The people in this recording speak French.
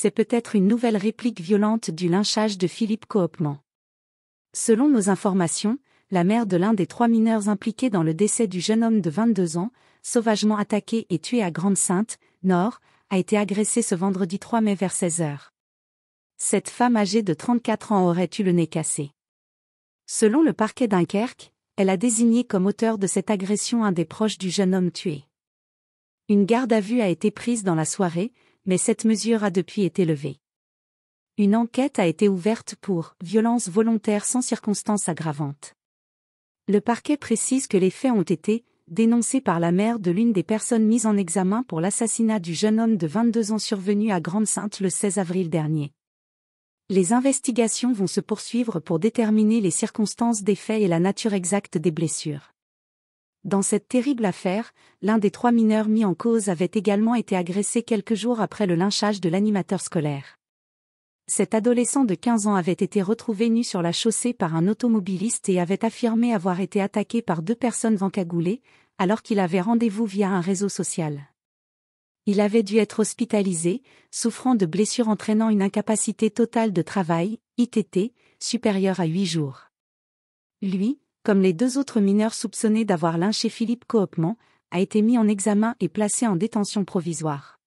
c'est peut-être une nouvelle réplique violente du lynchage de Philippe Coopman. Selon nos informations, la mère de l'un des trois mineurs impliqués dans le décès du jeune homme de 22 ans, sauvagement attaqué et tué à Grande-Sainte, Nord, a été agressée ce vendredi 3 mai vers 16 heures. Cette femme âgée de 34 ans aurait eu le nez cassé. Selon le parquet Dunkerque, elle a désigné comme auteur de cette agression un des proches du jeune homme tué. Une garde à vue a été prise dans la soirée, mais cette mesure a depuis été levée. Une enquête a été ouverte pour violence volontaire sans circonstance aggravantes ». Le parquet précise que les faits ont été dénoncés par la mère de l'une des personnes mises en examen pour l'assassinat du jeune homme de 22 ans survenu à Grande-Sainte le 16 avril dernier. Les investigations vont se poursuivre pour déterminer les circonstances des faits et la nature exacte des blessures. Dans cette terrible affaire, l'un des trois mineurs mis en cause avait également été agressé quelques jours après le lynchage de l'animateur scolaire. Cet adolescent de 15 ans avait été retrouvé nu sur la chaussée par un automobiliste et avait affirmé avoir été attaqué par deux personnes encagoulées, alors qu'il avait rendez-vous via un réseau social. Il avait dû être hospitalisé, souffrant de blessures entraînant une incapacité totale de travail, ITT, supérieure à huit jours. Lui, comme les deux autres mineurs soupçonnés d'avoir lynché Philippe Coopman, a été mis en examen et placé en détention provisoire.